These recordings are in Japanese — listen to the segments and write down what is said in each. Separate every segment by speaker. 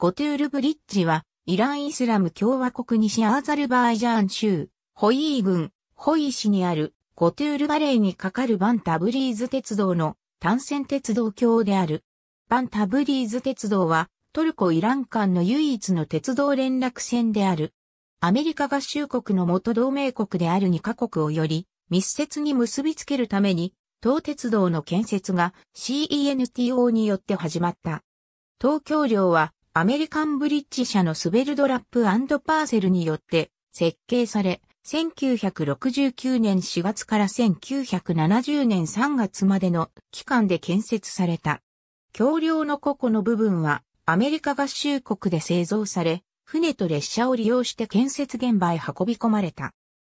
Speaker 1: ゴトゥールブリッジは、イラン・イスラム共和国西アーザルバイジャーン州、ホイー郡、ホイー市にある、ゴトゥールバレーに架かるバンタブリーズ鉄道の単線鉄道橋である。バンタブリーズ鉄道は、トルコ・イラン間の唯一の鉄道連絡線である。アメリカ合衆国の元同盟国である2カ国をより密接に結びつけるために、東鉄道の建設が CENTO によって始まった。東京領はアメリカンブリッジ社のスベルドラップパーセルによって設計され、1969年4月から1970年3月までの期間で建設された。橋梁の個々の部分はアメリカ合衆国で製造され、船と列車を利用して建設現場へ運び込まれた。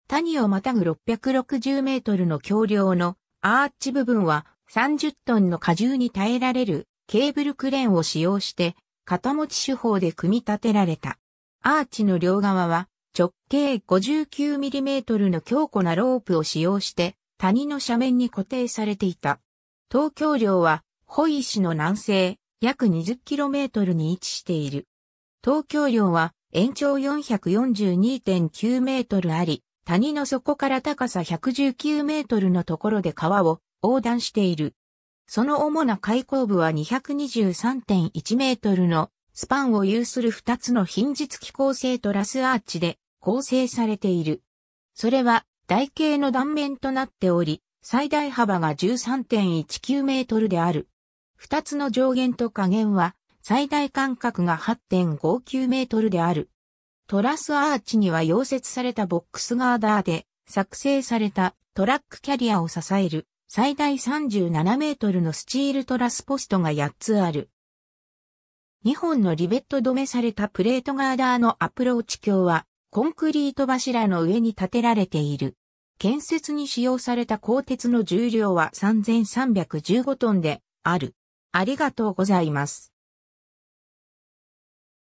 Speaker 1: 谷をまたぐ660メートルの橋梁のアーチ部分は30トンの荷重に耐えられるケーブルクレーンを使用して片持ち手法で組み立てられた。アーチの両側は直径 59mm の強固なロープを使用して谷の斜面に固定されていた。東京領は、保イ市の南西、約 20km に位置している。東京領は延長442.9メートルあり、谷の底から高さ119メートルのところで川を横断している。その主な開口部は223.1メートルのスパンを有する2つの品質機構成トラスアーチで構成されている。それは台形の断面となっており、最大幅が13.19メートルである。2つの上限と下限は最大間隔が8.59メートルである。トラスアーチには溶接されたボックスガーダーで作成されたトラックキャリアを支える最大37メートルのスチールトラスポストが8つある。2本のリベット止めされたプレートガーダーのアプローチ橋は、コンクリート柱の上に建てられている。建設に使用された鋼鉄の重量は3315トンである。ありがとうございます。